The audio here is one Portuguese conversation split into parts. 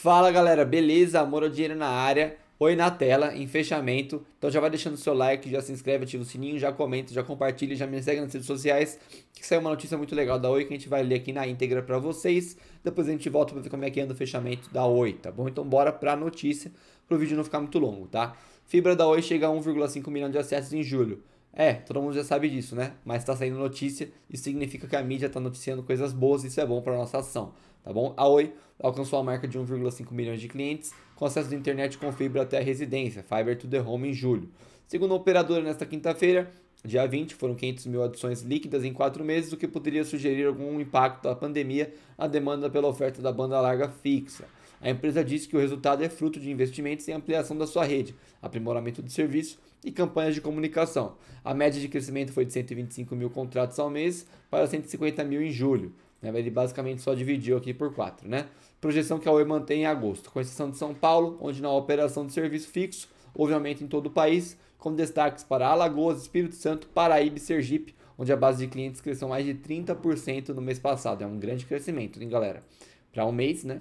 Fala galera, beleza? Amor ou dinheiro é na área? Oi na tela, em fechamento. Então já vai deixando o seu like, já se inscreve, ativa o sininho, já comenta, já compartilha, já me segue nas redes sociais, que saiu uma notícia muito legal da Oi que a gente vai ler aqui na íntegra para vocês. Depois a gente volta para ver como é que anda o fechamento da Oi, tá bom? Então bora para a notícia, para o vídeo não ficar muito longo, tá? Fibra da Oi chega a 1,5 milhão de acessos em julho. É, todo mundo já sabe disso, né? Mas está saindo notícia, isso significa que a mídia está noticiando coisas boas, isso é bom para nossa ação, tá bom? A Oi alcançou a marca de 1,5 milhões de clientes com acesso à internet com fibra até a residência, Fiber to the Home em julho. Segundo a operadora, nesta quinta-feira, dia 20, foram 500 mil adições líquidas em quatro meses, o que poderia sugerir algum impacto da pandemia à demanda pela oferta da banda larga fixa. A empresa disse que o resultado é fruto de investimentos em ampliação da sua rede, aprimoramento de serviço e campanhas de comunicação. A média de crescimento foi de 125 mil contratos ao mês para 150 mil em julho. Né? Ele basicamente só dividiu aqui por 4, né? Projeção que a Oi mantém em agosto, com exceção de São Paulo, onde na operação de serviço fixo houve aumento em todo o país, com destaques para Alagoas, Espírito Santo, Paraíba e Sergipe, onde a base de clientes cresceu mais de 30% no mês passado. É um grande crescimento, hein, galera? Para um mês, né?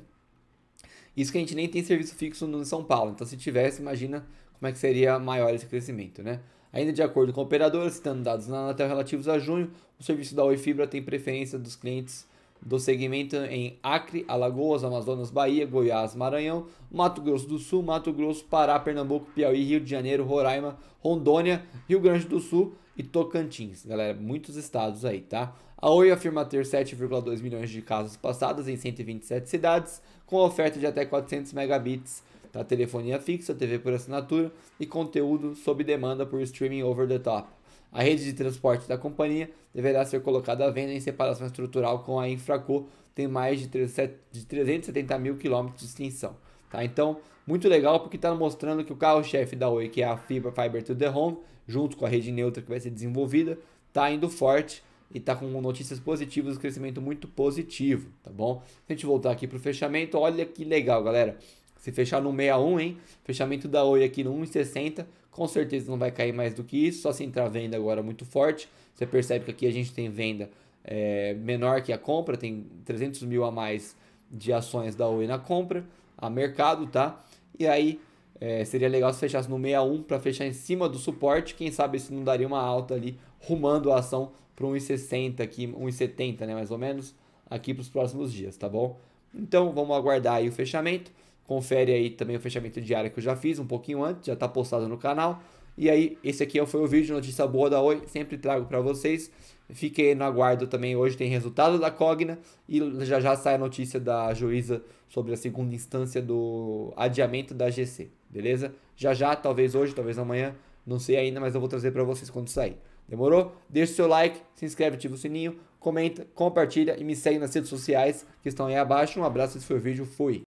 Isso que a gente nem tem serviço fixo no São Paulo. Então, se tivesse, imagina como é que seria maior esse crescimento, né? Ainda de acordo com a operadora, citando dados na Anatel relativos a junho, o serviço da Oi Fibra tem preferência dos clientes do segmento em Acre, Alagoas, Amazonas, Bahia, Goiás, Maranhão, Mato Grosso do Sul, Mato Grosso, Pará, Pernambuco, Piauí, Rio de Janeiro, Roraima, Rondônia, Rio Grande do Sul e Tocantins, galera, muitos estados aí, tá? A Oi afirma ter 7,2 milhões de casas passadas em 127 cidades, com oferta de até 400 megabits da tá? telefonia fixa, TV por assinatura e conteúdo sob demanda por streaming over the top. A rede de transporte da companhia deverá ser colocada à venda em separação estrutural com a Infraco, tem mais de 370 mil quilômetros de extensão. Tá? Então, muito legal porque está mostrando que o carro-chefe da Oi, que é a fibra Fiber to the Home, junto com a rede neutra que vai ser desenvolvida, está indo forte e está com notícias positivas, um crescimento muito positivo, tá bom? Se a gente voltar aqui para o fechamento, olha que legal, galera. Se fechar no 61, hein? Fechamento da Oi aqui no 1,60, com certeza não vai cair mais do que isso, só se entrar venda agora muito forte. Você percebe que aqui a gente tem venda é, menor que a compra, tem 300 mil a mais de ações da Oi na compra a mercado, tá? E aí é, seria legal se fechasse no 61 para fechar em cima do suporte. Quem sabe se não daria uma alta ali, rumando a ação para 1,60 aqui, 1,70, né? Mais ou menos, aqui para os próximos dias, tá bom? Então vamos aguardar aí o fechamento. Confere aí também o fechamento diário que eu já fiz um pouquinho antes, já está postado no canal. E aí, esse aqui é foi o vídeo notícia boa da Oi, sempre trago para vocês. Fiquei no aguardo também, hoje tem resultado da Cogna e já já sai a notícia da juíza sobre a segunda instância do adiamento da GC, beleza? Já já, talvez hoje, talvez amanhã, não sei ainda, mas eu vou trazer para vocês quando sair. Demorou? Deixa o seu like, se inscreve, ativa o sininho, comenta, compartilha e me segue nas redes sociais que estão aí abaixo. Um abraço, esse foi o vídeo, fui!